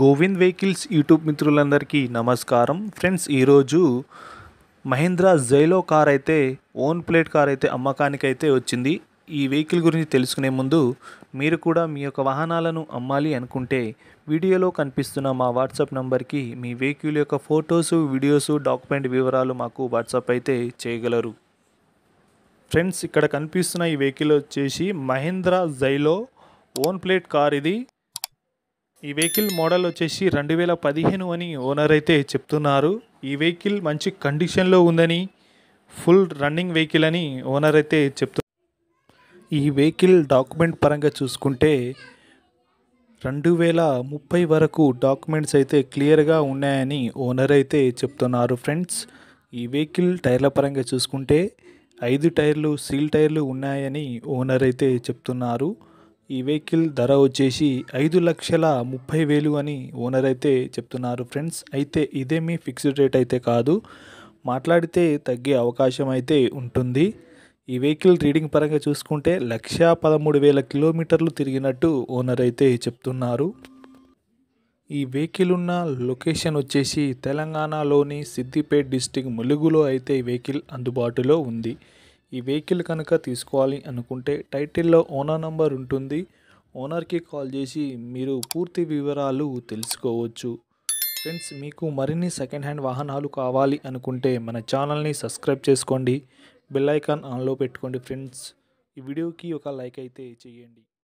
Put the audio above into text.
Govind vehicles YouTube మిత్రులందరికీ నమస్కారం friends ఈరోజు మహేంద్రా జైలో కార్ అయితే ఓన్ ప్లేట్ కార్ అయితే అమ్మకానికైతే వచ్చింది ఈ వెహికల్ గురించి తెలుసుకునే ముందు మీరు కూడా మీ యొక్క వాహనాలను అమ్మాలి అనుకుంటే వీడియోలో కనిపిస్తున్న మా వాట్సాప్ నంబర్కి మీ వెహికల్ యొక్క ఫొటోస్ వీడియోస్ డాక్యుమెంట్ వివరాలు మాకు వాట్సాప్ అయితే చేయగలరు ఫ్రెండ్స్ ఇక్కడ కనిపిస్తున్న ఈ వెహికల్ వచ్చేసి Mahindra Xylo own plate car ఇది ఈ వెహికల్ మోడల్ వచ్చేసి రెండు వేల పదిహేను అని ఓనర్ అయితే చెప్తున్నారు ఈ వెహికల్ మంచి కండిషన్లో ఉందని ఫుల్ రన్నింగ్ వెహికల్ అని ఓనర్ అయితే చెప్తు ఈ వెహికల్ డాక్యుమెంట్ పరంగా చూసుకుంటే రెండు వేల ముప్పై వరకు డాక్యుమెంట్స్ అయితే క్లియర్గా ఉన్నాయని ఓనర్ అయితే చెప్తున్నారు ఫ్రెండ్స్ ఈ వెహికల్ టైర్ల పరంగా చూసుకుంటే ఐదు టైర్లు సీల్ టైర్లు ఉన్నాయని ఓనర్ అయితే చెప్తున్నారు ఈ వెహికల్ ధర వచ్చేసి ఐదు లక్షల ముప్పై వేలు అని ఓనర్ అయితే చెప్తున్నారు ఫ్రెండ్స్ అయితే మీ ఫిక్స్డ్ రేట్ అయితే కాదు మాట్లాడితే తగ్గే అవకాశం అయితే ఉంటుంది ఈ వెహికల్ రీడింగ్ పరంగా చూసుకుంటే లక్ష పదమూడు వేల కిలోమీటర్లు తిరిగినట్టు ఓనర్ అయితే చెప్తున్నారు ఈ వెహికల్ ఉన్న లొకేషన్ వచ్చేసి తెలంగాణలోని సిద్దిపేట్ డిస్టిక్ ములుగులో అయితే ఈ వెహికల్ అందుబాటులో ఉంది ఈ వెహికల్ కనుక తీసుకోవాలి అనుకుంటే టైటిల్లో ఓనర్ నంబర్ ఉంటుంది ఓనర్కి కాల్ చేసి మీరు పూర్తి వివరాలు తెలుసుకోవచ్చు ఫ్రెండ్స్ మీకు మరిన్ని సెకండ్ హ్యాండ్ వాహనాలు కావాలి అనుకుంటే మన ఛానల్ని సబ్స్క్రైబ్ చేసుకోండి బెల్ ఐకాన్ ఆన్లో పెట్టుకోండి ఫ్రెండ్స్ ఈ వీడియోకి ఒక లైక్ అయితే చేయండి